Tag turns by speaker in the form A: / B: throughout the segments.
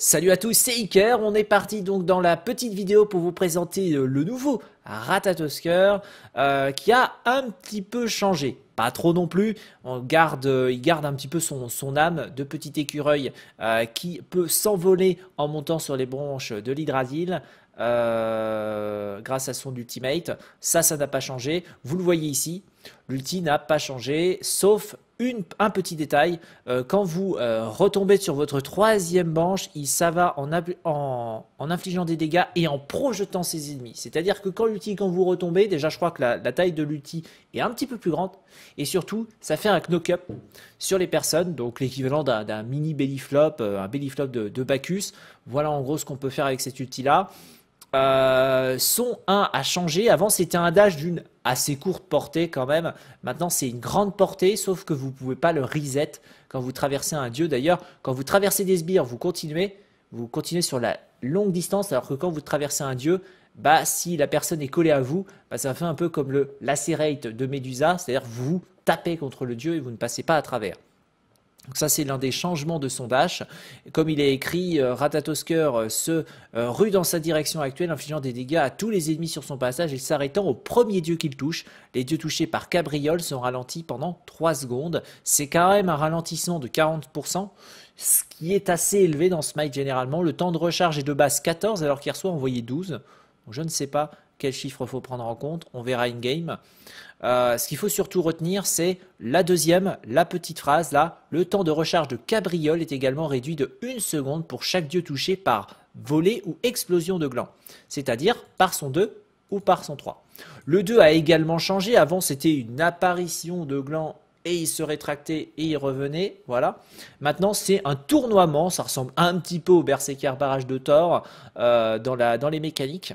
A: Salut à tous, c'est Iker, on est parti donc dans la petite vidéo pour vous présenter euh, le nouveau Ratatosker euh, qui a un petit peu changé. Pas trop non plus, euh, il garde un petit peu son, âme de petit écureuil qui peut s'envoler en montant sur les branches de l'hydrasil. grâce à son ultimate, ça, ça n'a pas changé. Vous le voyez ici, L'ulti n'a pas changé, sauf un petit détail, euh, quand vous euh, retombez sur votre troisième manche, il va en, en, infligeant des dégâts et en projetant ses ennemis. C'est-à-dire que quand quand vous retombez, déjà je crois que la, taille de l'ulti est un petit peu plus grande, et surtout ça fait un knock-up sur les personnes, donc l'équivalent d'un mini belly flop, euh, un belly flop de, de Bacchus. Voilà en gros ce qu'on peut faire avec cet ulti là. Euh, son 1 a changé. Avant, c'était un dash d'une assez courte portée quand même. Maintenant, c'est une grande portée, sauf que vous ne pouvez pas le reset quand vous traversez un dieu. D'ailleurs, quand vous traversez des sbires, vous continuez, vous continuez sur la longue distance, alors que quand vous traversez un dieu, bah, si la personne est collée à vous, bah, ça fait un peu comme le lacerate de Médusa, c'est-à-dire vous tapez contre le dieu et vous ne passez pas à travers. Donc ça, c'est l'un des changements de son dash, Comme il est écrit, euh, Ratatosker euh, se euh, rue dans sa direction actuelle, infligeant des dégâts à tous les ennemis sur son passage et s'arrêtant au premier dieu qu'il touche. Les dieux touchés par Cabriole sont ralentis pendant 3 secondes. C'est quand même un ralentissement de 40%, ce qui est assez élevé dans Smite généralement. Le temps de recharge est de base 14 alors qu'il reçoit envoyé voyait 12. je ne sais pas quel chiffre faut prendre en compte, on verra in-game. Euh, ce qu'il faut surtout retenir, c'est la deuxième, la petite phrase là, le temps de recharge de cabriole est également réduit de une seconde pour chaque dieu touché par volée ou explosion de gland, c'est-à-dire par son 2 ou par son 3. Le 2 a également changé, avant c'était une apparition de gland et il se rétractait et il revenait, voilà. Maintenant c'est un tournoiement, ça ressemble un petit peu au Berserker Barrage de Thor euh, dans, dans les mécaniques.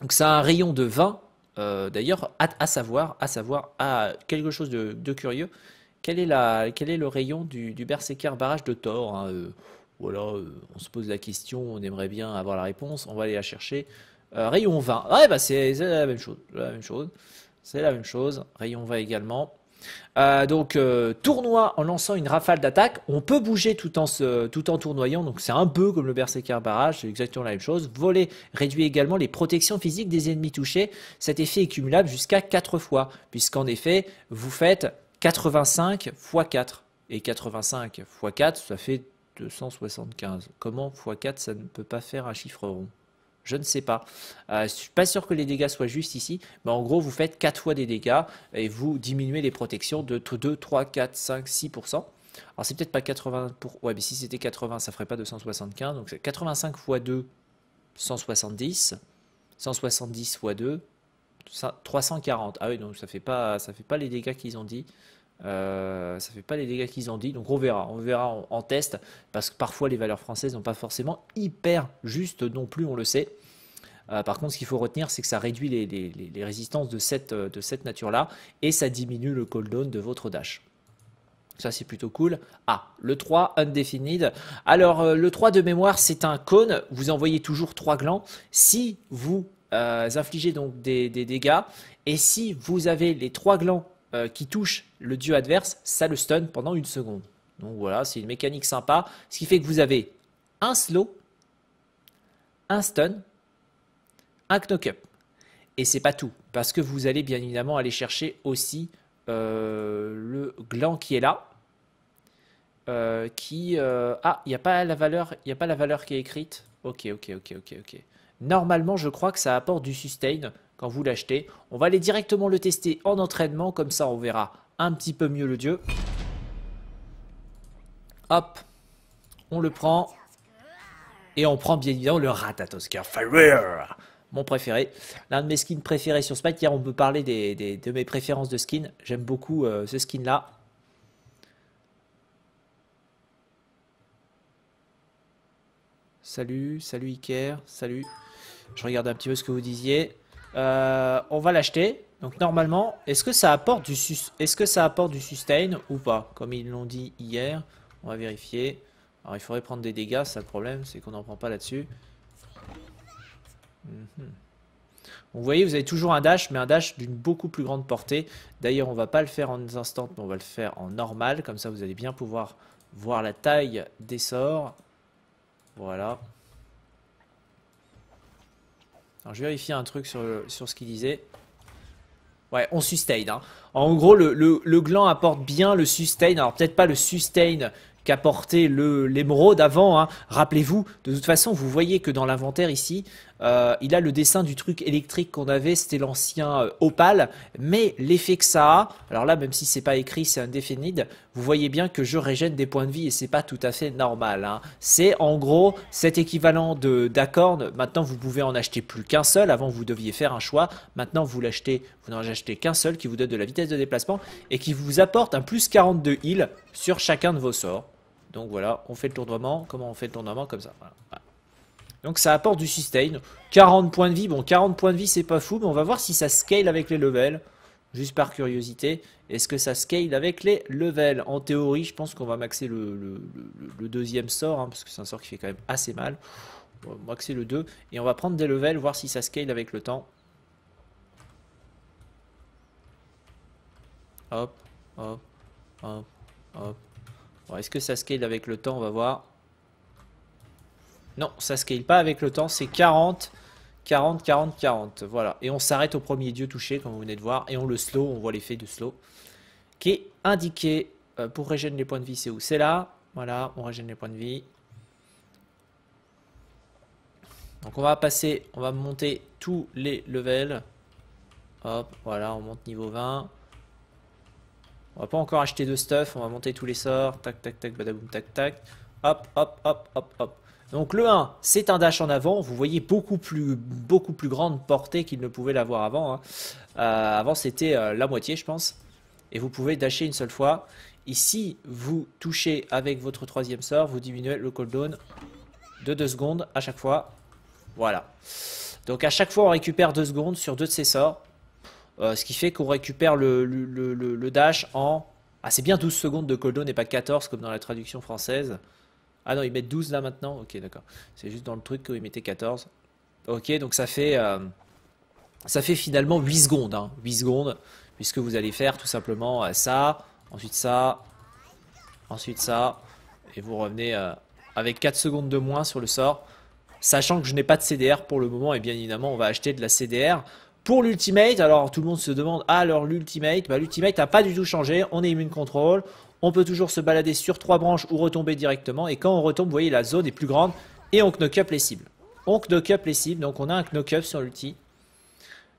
A: Donc ça a un rayon de 20 euh, d'ailleurs, à, savoir, à savoir, à quelque chose de, curieux, quel est, la, quel est le rayon du, du Berserker barrage de Thor voilà hein, euh, euh, on se pose la question, on aimerait bien avoir la réponse, on va aller la chercher. rayon 20, ouais, bah c'est chose. La même chose. C'est la même chose. Rayon 20 également. Euh, donc euh, tournoi en lançant une rafale d'attaque, on peut bouger tout en, tout en tournoyant, donc c'est un peu comme le berserker barrage, c'est exactement la même chose. Voler réduit également les protections physiques des ennemis touchés, cet effet est cumulable jusqu'à 4 fois, puisqu'en effet vous faites 85 x 4, et 85 x 4 ça fait 275. Comment x 4 ça ne peut pas faire un chiffre rond je ne sais pas. Euh, je ne suis pas sûr que les dégâts soient justes ici, mais en gros, vous faites 4 fois des dégâts et vous diminuez les protections de 2, 3, 4, 5, 6%. Alors c'est peut-être pas 80 pour... Ouais, mais si c'était 80, ça ferait pas 275. Donc 85 x 2, 170. 170 x 2, 340. Ah oui, donc ça ne fait pas les dégâts qu'ils ont dit. Euh, ça fait pas les dégâts qu'ils ont dit, donc on verra, on verra en, test, parce que parfois les valeurs françaises n'ont pas forcément hyper juste non plus, on le sait. Euh, par contre, ce qu'il faut retenir, c'est que ça réduit les, résistances de cette, euh, de cette nature-là, et ça diminue le cooldown de votre dash. Ça, c'est plutôt cool. Ah, le 3, undefined. Alors, le 3 de mémoire, c'est un cône. Vous envoyez toujours 3 glands. Si vous infligez donc des, des dégâts, et si vous avez les 3 glands euh, qui touche le dieu adverse, ça le stun pendant une seconde. Donc voilà, c'est une mécanique sympa. Ce qui fait que vous avez un slow, un stun, un knock-up. Et c'est pas tout, parce que vous allez bien évidemment aller chercher aussi euh, le gland qui est là. Euh, qui ah il n'y a pas la valeur il a pas la valeur qui est écrite ok ok ok ok ok normalement je crois que ça apporte du sustain vous l'achetez. On va aller directement le tester en entraînement, comme ça on verra un petit peu mieux le dieu. Hop, on le prend. Et on prend bien évidemment le Ratatosker Fire, mon préféré. L'un de mes skins préférés sur Spike. on peut parler des, de mes préférences de skins. J'aime beaucoup euh, ce skin-là. Salut, salut Iker, salut. Je regarde un petit peu ce que vous disiez. Euh, on va l'acheter. Donc normalement, est-ce que ça apporte du est-ce que ça apporte du sustain ou pas Comme ils l'ont dit hier, on va vérifier. Alors il faudrait prendre des dégâts, ça le problème, c'est qu'on n'en prend pas là-dessus. Mhm. Vous voyez, vous avez toujours un dash, mais un dash d'une beaucoup plus grande portée. D'ailleurs, on va pas le faire en instant, mais on va le faire en normal. Comme ça, vous allez bien pouvoir voir la taille des sorts. Voilà je vérifie un truc sur, ce qu'il disait. Ouais, on sustain. Hein. En gros, le, gland apporte bien le sustain. Alors, peut-être pas le sustain qu'apportait l'émeraude avant. Hein. Rappelez-vous, de toute façon, vous voyez que dans l'inventaire ici, euh, il a le dessin du truc électrique qu'on avait, c'était l'ancien euh, opale, mais l'effet que ça a, alors là, même si c'est pas écrit, c'est indéfinide, vous voyez bien que je régène des points de vie et c'est pas tout à fait normal. Hein. C'est en gros cet équivalent de Maintenant, vous pouvez en acheter plus qu'un seul. Avant, vous deviez faire un choix. Maintenant, vous l'achetez, vous n'en achetez qu'un seul qui vous donne de la vitesse de déplacement et qui vous apporte un plus 42 heal sur chacun de vos sorts. Donc voilà, on fait le tournoiement. Comment on fait le tournoiement Comme ça. Donc ça apporte du sustain. 40 points de vie. Bon, 40 points de vie, c'est pas fou, mais on va voir si ça scale avec les levels juste par curiosité, est-ce que ça scale avec les levels En théorie, je pense qu'on va maxer le, deuxième sort, hein, parce que c'est un sort qui fait quand même assez mal. On va maxer le 2, et on va prendre des levels, voir si ça scale avec le temps. Hop, hop, hop, hop. est-ce que ça scale avec le temps On va voir. Non, ça scale pas avec le temps, c'est 40. 40, 40, 40. Voilà. Et on s'arrête au premier dieu touché, comme vous venez de voir. Et on le slow, on voit l'effet de slow. Qui est indiqué euh, pour régénérer les points de vie, c'est où C'est là. Voilà, on régénère les points de vie. Donc on va passer, on va monter tous les levels. Hop, voilà, on monte niveau 20. On va pas encore acheter de stuff, on va monter tous les sorts. Tac, tac, tac, badaboum, tac, tac. Hop, hop, hop, hop, hop. Donc le 1, c'est un dash en avant. Vous voyez beaucoup plus, beaucoup plus grande portée qu'il ne pouvait l'avoir avant. Hein. Euh, avant, c'était euh, la moitié, je pense. Et vous pouvez dasher une seule fois. Ici, vous touchez avec votre troisième sort, vous diminuez le cooldown de 2 secondes à chaque fois. Voilà. Donc à chaque fois, on récupère 2 secondes sur deux de ces sorts. Euh, ce qui fait qu'on récupère le, le, dash en... Ah, c'est bien 12 secondes de cooldown et pas 14 comme dans la traduction française. Ah non, ils mettent 12 là maintenant Ok, d'accord. C'est juste dans le truc qu'ils mettaient 14. Ok, donc ça fait, euh, ça fait finalement 8 secondes. 8 hein. secondes, puisque vous allez faire tout simplement euh, ça, ensuite ça, ensuite ça, et vous revenez euh, avec 4 secondes de moins sur le sort. Sachant que je n'ai pas de CDR pour le moment, et bien évidemment, on va acheter de la CDR. Pour l'ultimate, alors tout le monde se demande, ah alors l'ultimate, bah, l'ultimate n'a pas du tout changé, on est immune contrôle, on peut toujours se balader sur trois branches ou retomber directement, et quand on retombe, vous voyez la zone est plus grande, et on knock up les cibles. On knock up les cibles, donc on a un knock up sur l'ulti.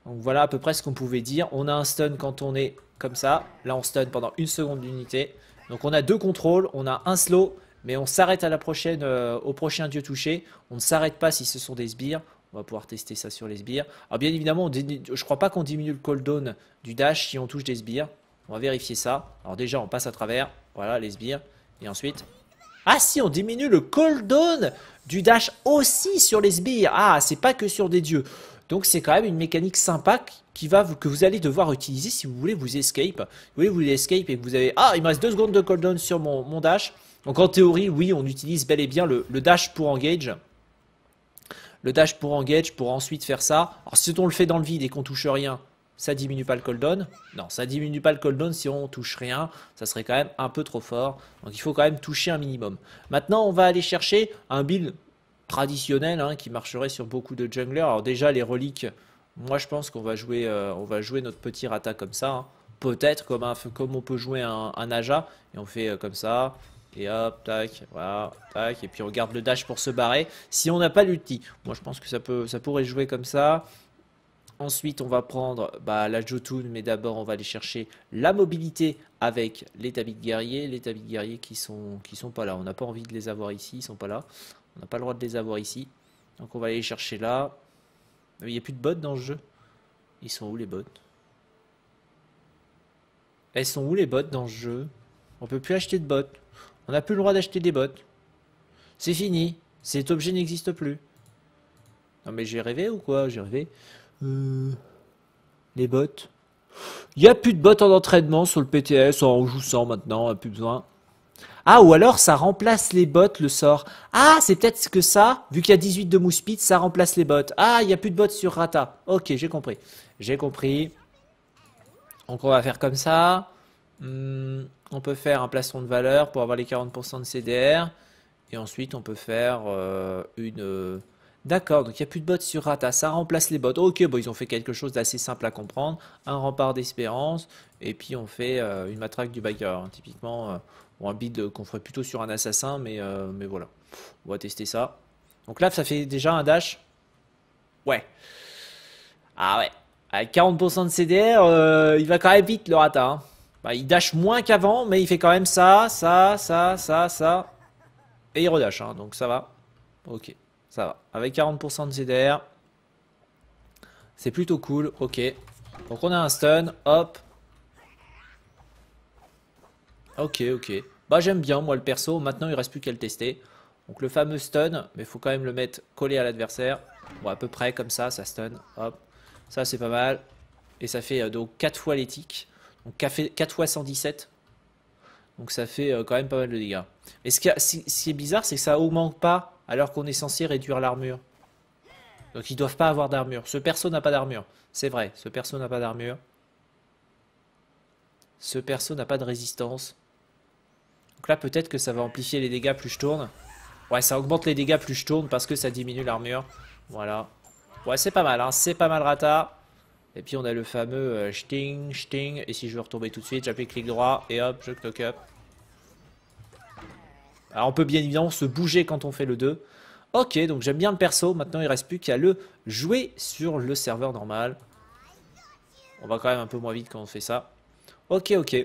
A: Donc voilà à peu près ce qu'on pouvait dire, on a un stun quand on est comme ça, là on stun pendant une seconde d'unité, donc on a deux contrôles, on a un slow, mais on s'arrête à la prochaine, euh, au prochain dieu touché, on ne s'arrête pas si ce sont des sbires, on va pouvoir tester ça sur les sbires. Alors bien évidemment, je ne crois pas qu'on diminue le cooldown du dash si on touche des sbires. On va vérifier ça. Alors déjà, on passe à travers. Voilà, les sbires. Et ensuite... Ah si, on diminue le cooldown du dash aussi sur les sbires. Ah, c'est pas que sur des dieux. Donc c'est quand même une mécanique sympa qui va, que vous allez devoir utiliser si vous voulez vous escape. Vous voulez vous escape et que vous avez... Ah, il me reste 2 secondes de cooldown sur mon, dash. Donc en théorie, oui, on utilise bel et bien le, le dash pour engage le dash pour engage pour ensuite faire ça. Alors si on le fait dans le vide et qu'on touche rien, ça diminue pas le cooldown Non, ça diminue pas le cooldown si on touche rien, ça serait quand même un peu trop fort. Donc il faut quand même toucher un minimum. Maintenant, on va aller chercher un build traditionnel hein, qui marcherait sur beaucoup de junglers. Alors déjà les reliques, moi je pense qu'on va jouer, euh, on va jouer notre petit rata comme ça. Hein. Peut-être comme, un, comme on peut jouer un, un Aja et on fait euh, comme ça, et hop, tac, voilà, tac. Et puis on garde le dash pour se barrer. Si on n'a pas l'outil. moi je pense que ça, peut, ça pourrait jouer comme ça. Ensuite, on va prendre bah, la Jotun, mais d'abord, on va aller chercher la mobilité avec les tabits de guerriers. Les tabits de guerriers qui sont, qui sont pas là. On n'a pas envie de les avoir ici, ils sont pas là. On n'a pas le droit de les avoir ici. Donc, on va aller chercher là. Il n'y a plus de bottes dans le jeu. Ils sont où les bottes Elles eh, sont où les bottes, dans le jeu On peut plus acheter de bottes. On n'a plus le droit d'acheter des bottes. C'est fini. Cet objet n'existe plus. Non mais j'ai rêvé ou quoi J'ai rêvé. Euh, les bottes. Il n'y a plus de bottes en entraînement sur le PTS, on joue sans maintenant, hein, plus besoin. Ah, ou alors ça remplace les bottes, le sort. Ah, c'est peut-être que ça, vu qu'il y a 18 de pit, ça remplace les bottes. Ah, il n'y a plus de bottes sur Rata. Ok, j'ai compris. J'ai compris. Donc on va faire comme ça. Hmm, on peut faire un placement de valeur pour avoir les 40% de CDR. Et ensuite, on peut faire euh, une... Euh, d'accord, donc il n'y a plus de bots sur Rata, ça remplace les bots. Ok, bon, ils ont fait quelque chose d'assez simple à comprendre. Un rempart d'espérance, et puis on fait euh, une matraque du biker hein, typiquement, on ou un bid qu'on ferait plutôt sur un assassin, mais, mais voilà. On va tester ça. Donc là, ça fait déjà un dash. Ouais. Ah ouais. Avec 40% de CDR, il va quand même vite le Rata. Hein. Bah, il dash moins qu'avant, mais il fait quand même ça, ça, ça, ça, ça. Et il redash, hein, donc ça va. Ok, ça va. Avec 40% de CDR, c'est plutôt cool. Ok, donc on a un stun, hop. Ok, ok. Bah j'aime bien moi le perso, maintenant il reste plus qu'à le tester. Donc le fameux stun, mais il faut quand même le mettre collé à l'adversaire. Bon à peu près comme ça, ça stun, hop. Ça c'est pas mal. Et ça fait euh, donc 4 fois l'éthique. Donc 4 fois 117. Donc ça fait euh, quand même pas mal de dégâts. Mais ce qui, est bizarre, c'est que ça augmente pas alors qu'on est censé réduire l'armure. Donc ils doivent pas avoir d'armure. Ce perso n'a pas d'armure. C'est vrai, ce perso n'a pas d'armure. Ce perso n'a pas de résistance. Donc là, peut-être que ça va amplifier les dégâts plus je tourne. Ouais, ça augmente les dégâts plus je tourne parce que ça diminue l'armure. Voilà. Ouais, c'est pas mal, hein. C'est pas mal, Rata. Et puis on a le fameux euh, sting, sting. Et si je veux retomber tout de suite, j'appuie clic droit et hop, je knock up. Alors on peut bien évidemment se bouger quand on fait le 2. Ok, donc j'aime bien le perso. Maintenant, il reste plus qu'à le jouer sur le serveur normal. On va quand même un peu moins vite quand on fait ça. Ok, ok.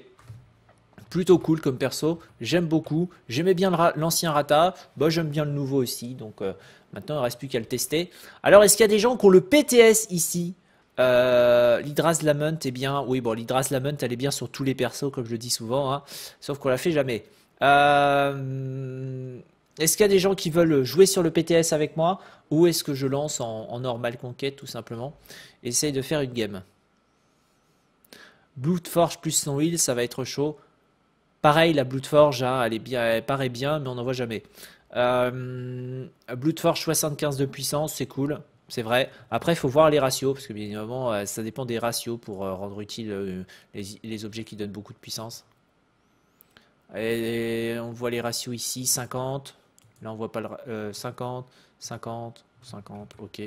A: Plutôt cool comme perso. J'aime beaucoup. J'aimais bien l'ancien Rata. Bah, j'aime bien le nouveau aussi. Donc euh, maintenant, il reste plus qu'à le tester. Alors, est-ce qu'il y a des gens qui ont le PTS ici euh, L'Hydras Lament est bien. Oui, bon, l'Hydras Lament, elle est bien sur tous les persos, comme je le dis souvent. Hein. Sauf qu'on la fait jamais. Euh, est-ce qu'il y a des gens qui veulent jouer sur le PTS avec moi Ou est-ce que je lance en, normal conquête, tout simplement Essaye de faire une game. Bloodforge plus son heal, ça va être chaud. Pareil, la Bloodforge, hein, elle, est bien, paraît bien, mais on n'en voit jamais. Euh, Bloodforge 75 de puissance, c'est cool c'est vrai. Après, il faut voir les ratios, parce que bien évidemment, euh, ça dépend des ratios pour euh, rendre utiles euh, les, objets qui donnent beaucoup de puissance. Et on voit les ratios ici, 50. Là, on voit pas le 50, 50, 50, ok.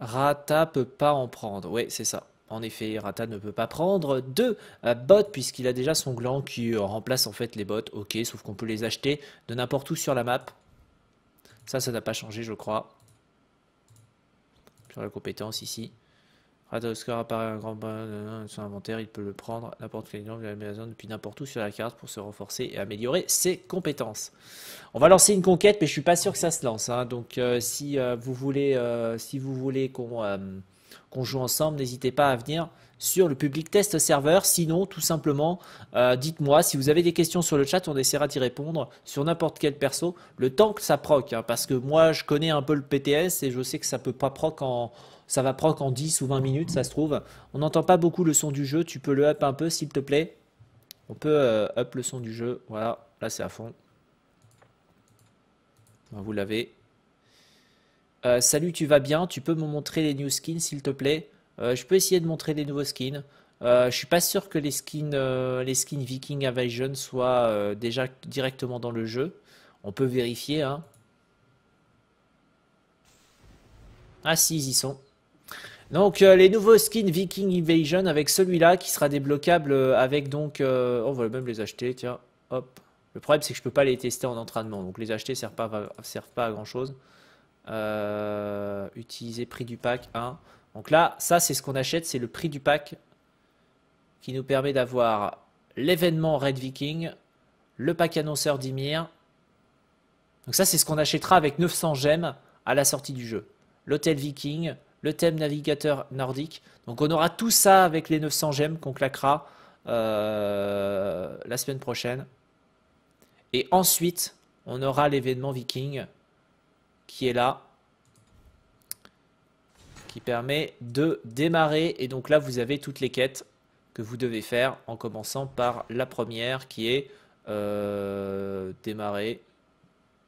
A: Rata peut pas en prendre. Oui, c'est ça. En effet, Rata ne peut pas prendre deux euh, bots puisqu'il a déjà son gland qui euh, remplace en fait les bots. Ok, sauf qu'on peut les acheter de n'importe où sur la map. Ça, ça n'a pas changé, je crois. Sur la compétence ici. Rata Oscar apparaît un grand bain dans euh, son inventaire. Il peut le prendre n'importe quel gland de la maison depuis n'importe où sur la carte pour se renforcer et améliorer ses compétences. On va lancer une conquête, mais je suis pas sûr que ça se lance. Hein. Donc, si, vous voulez, si vous voulez qu'on on joue ensemble. N'hésitez pas à venir sur le public test serveur. Sinon, tout simplement, euh, dites-moi si vous avez des questions sur le chat, on essaiera d'y répondre sur n'importe quel perso, le temps que ça proc. Hein, parce que moi, je connais un peu le PTS et je sais que ça peut pas proc en. Ça va proc en 10 ou 20 minutes, ça se trouve. On n'entend pas beaucoup le son du jeu. Tu peux le up un peu, s'il te plaît On peut euh, up le son du jeu. Voilà, là c'est à fond. Vous l'avez. Euh, salut, tu vas bien Tu peux me montrer les new skins, s'il te plaît euh, Je peux essayer de montrer les nouveaux skins. Je euh, je suis pas sûr que les skins, les skins Viking Invasion soient déjà directement dans le jeu. On peut vérifier. Hein. Ah si, ils y sont. Donc les nouveaux skins Viking Invasion avec celui-là qui sera débloquable avec donc... on va même les acheter, tiens. Hop. Le problème c'est que je peux pas les tester en entraînement. Donc les acheter ne servent pas à grand chose. Euh, utiliser prix du pack 1. Donc là, ça c'est ce qu'on achète, c'est le prix du pack qui nous permet d'avoir l'événement Red Viking, le pack annonceur Dimir. Donc ça c'est ce qu'on achètera avec 900 gemmes à la sortie du jeu. L'hôtel Viking, le thème navigateur nordique. Donc on aura tout ça avec les 900 gemmes qu'on claquera euh, la semaine prochaine. Et ensuite, on aura l'événement Viking qui est là, qui permet de démarrer. Et donc là, vous avez toutes les quêtes que vous devez faire en commençant par la première qui est euh, démarrer,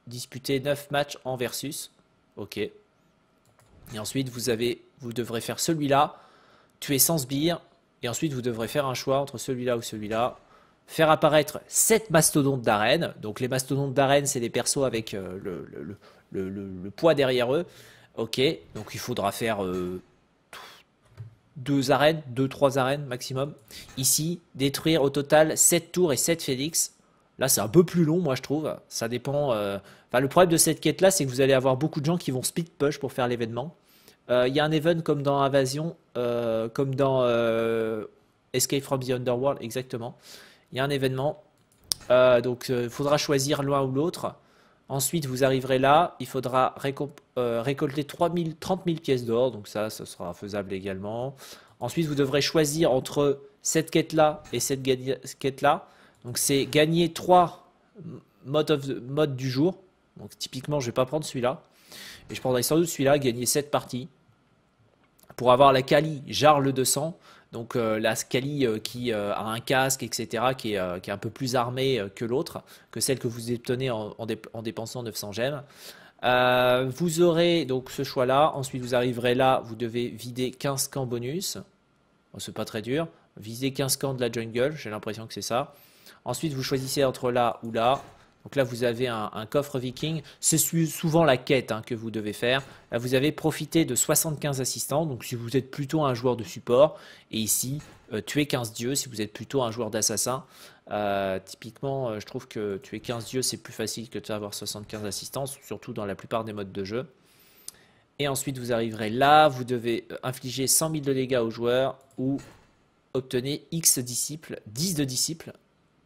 A: disputer 9 matchs en versus. Ok. Et ensuite, vous, avez, vous devrez faire celui-là, tuer sans sbires. Et ensuite, vous devrez faire un choix entre celui-là ou celui-là. Faire apparaître 7 mastodontes d'arène. Donc, les mastodontes d'arène, c'est des persos avec euh, le, le, poids derrière eux. Ok, donc il faudra faire euh, deux arènes, deux, trois arènes maximum. Ici, détruire au total 7 tours et 7 Félix. Là, c'est un peu plus long, moi, je trouve. Ça dépend. Euh, enfin, le problème de cette quête-là, c'est que vous allez avoir beaucoup de gens qui vont speed push pour faire l'événement. Euh, il y a un event comme dans Invasion, comme dans Escape from the Underworld, exactement. Il y a un événement. donc, il faudra choisir l'un ou l'autre. Ensuite, vous arriverez là, il faudra euh, récolter 30 000 pièces d'or, donc ça, ce sera faisable également. Ensuite, vous devrez choisir entre cette quête-là et cette quête-là. Donc c'est gagner 3 modes, du jour. Donc typiquement, je ne vais pas prendre celui-là. Et je prendrai sans doute celui-là, gagner 7 parties. Pour avoir la Kali, Jarl 200. Donc euh, la Scali euh, qui euh, a un casque, etc., qui est, un peu plus armée que l'autre, que celle que vous obtenez en, dépensant 900 gemmes. vous aurez donc ce choix-là. Ensuite, vous arriverez là, vous devez vider 15 camps bonus. Oh, c'est pas très dur. visez 15 camps de la jungle, j'ai l'impression que c'est ça. Ensuite, vous choisissez entre là ou là. Donc là, vous avez un, coffre viking. C'est souvent la quête hein, que vous devez faire. vous avez profité de 75 assistants. Donc si vous êtes plutôt un joueur de support, et ici, euh, tuer 15 dieux si vous êtes plutôt un joueur d'assassin. Euh, typiquement, euh, je trouve que tuer 15 dieux, c'est plus facile que d'avoir avoir 75 assistants, surtout dans la plupart des modes de jeu. Et ensuite, vous arriverez là, vous devez infliger 100 000 de dégâts aux joueurs ou obtenir X disciples, 10 de disciples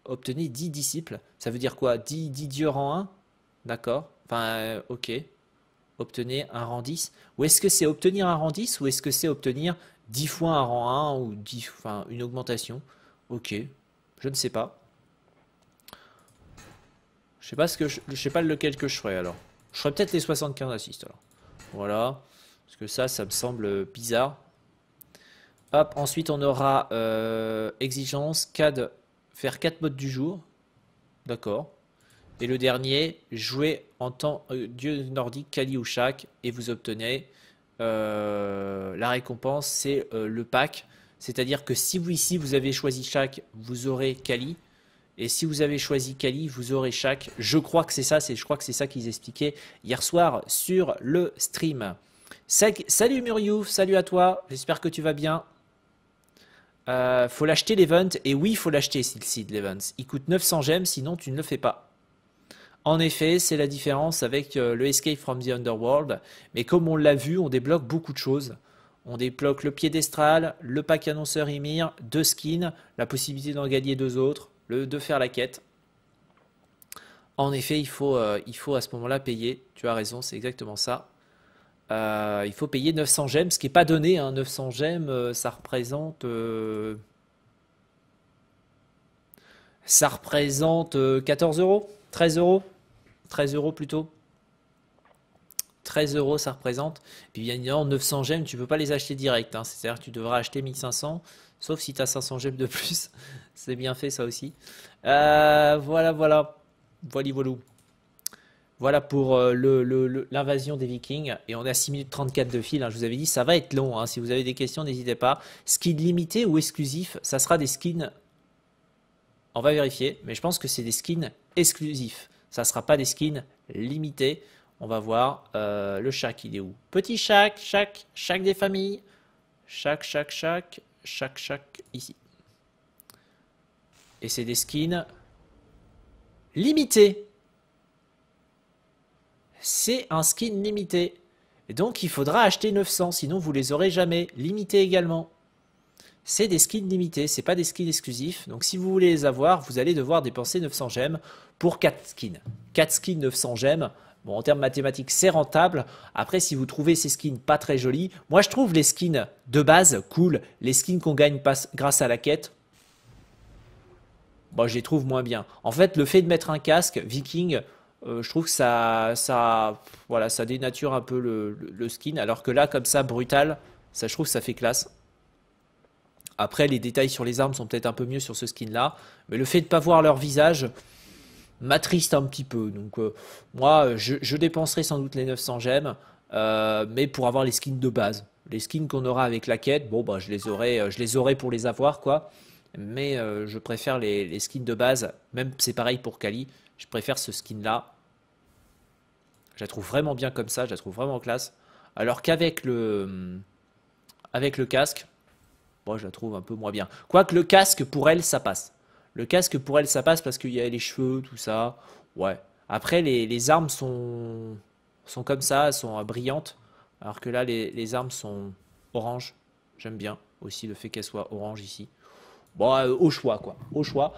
A: obtenez 10 disciples. Ça veut dire quoi 10, dieux rang 1 D'accord Enfin, euh, ok. Obtenez un rang 10. Ou est-ce que c'est obtenir un rang 10 ou est-ce que c'est obtenir 10 fois un rang 1 ou 10, enfin, une augmentation Ok. Je ne sais pas. Je sais pas ce que je, sais pas lequel que je ferais alors. Je ferais peut-être les 75 assist. alors. Voilà. Parce que ça, ça me semble bizarre. Hop, ensuite on aura euh, exigence, CAD faire quatre modes du jour, d'accord. Et le dernier, jouer en tant euh, dieu nordique Kali ou Shak. et vous obtenez euh, la récompense, c'est euh, le pack. C'est-à-dire que si vous ici vous avez choisi Shaq, vous aurez Kali. Et si vous avez choisi Kali, vous aurez Shaq. Je crois que c'est ça, c'est je crois que c'est ça qu'ils expliquaient hier soir sur le stream. Salut Muriouf, salut à toi. J'espère que tu vas bien. Euh, faut l'acheter l'event, et oui, faut l'acheter s'il Il coûte 900 gemmes, sinon tu ne le fais pas. En effet, c'est la différence avec euh, le Escape from the Underworld, mais comme on l'a vu, on débloque beaucoup de choses. On débloque le piédestral, le pack annonceur Emir, deux skins, la possibilité d'en gagner deux autres, le, de faire la quête. En effet, il faut euh, à ce moment-là payer. Tu as raison, c'est exactement ça. Euh, il faut payer 900 gemmes, ce qui n'est pas donné. 900 hein. gemmes, euh, ça représente. Euh, ça représente 14 euros 13 euros 13 euros plutôt 13 euros ça représente. Puis bien évidemment, 900 gemmes, tu peux pas les acheter direct. Hein. C'est-à-dire que tu devras acheter 1500, sauf si tu as 500 gemmes de plus. C'est bien fait ça aussi. voilà, voilà. Voilà, voilà pour euh, l'invasion des Vikings. Et on est à 6 minutes 34 de fil. Hein. Je vous avais dit, ça va être long. Hein. Si vous avez des questions, n'hésitez pas. Skin limité ou exclusif, ça sera des skins. On va vérifier, mais je pense que c'est des skins exclusifs. Ça ne sera pas des skins limités. On va voir euh, le chac, il est où Petit chac, chac, chac des familles. Chac, chac, chac, chac, chac, ici. Et c'est des skins limités c'est un skin limité. Et donc il faudra acheter 900, sinon vous les aurez jamais. Limité également. C'est des skins limités, c'est pas des skins exclusifs. Donc si vous voulez les avoir, vous allez devoir dépenser 900 gemmes pour 4 skins. 4 skins 900 gemmes. Bon, en termes mathématiques, c'est rentable. Après, si vous trouvez ces skins pas très jolis, moi je trouve les skins de base cool. Les skins qu'on gagne grâce à la quête, moi bon, je les trouve moins bien. En fait, le fait de mettre un casque viking, euh, je trouve que ça, ça, voilà, ça dénature un peu le, skin. Alors que là, comme ça, brutal, ça, je trouve que ça fait classe. Après, les détails sur les armes sont peut-être un peu mieux sur ce skin-là. Mais le fait de ne pas voir leur visage m'attriste un petit peu. Donc, euh, moi, je, dépenserai sans doute les 900 gemmes, euh, mais pour avoir les skins de base. Les skins qu'on aura avec la quête, bon, bah, je, les aurai, je les aurai pour les avoir, quoi. Mais je préfère les, les skins de base. Même, c'est pareil pour Kali. Je préfère ce skin-là je la trouve vraiment bien comme ça, je la trouve vraiment classe. Alors qu'avec le, avec le casque, moi je la trouve un peu moins bien. Quoique le casque pour elle, ça passe. Le casque pour elle, ça passe parce qu'il y a les cheveux, tout ça. Ouais. Après, les, les armes sont, sont comme ça, sont euh, brillantes. Alors que là, les, armes sont orange. J'aime bien aussi le fait qu'elles soient orange ici. Bon, euh, au choix, quoi. Au choix.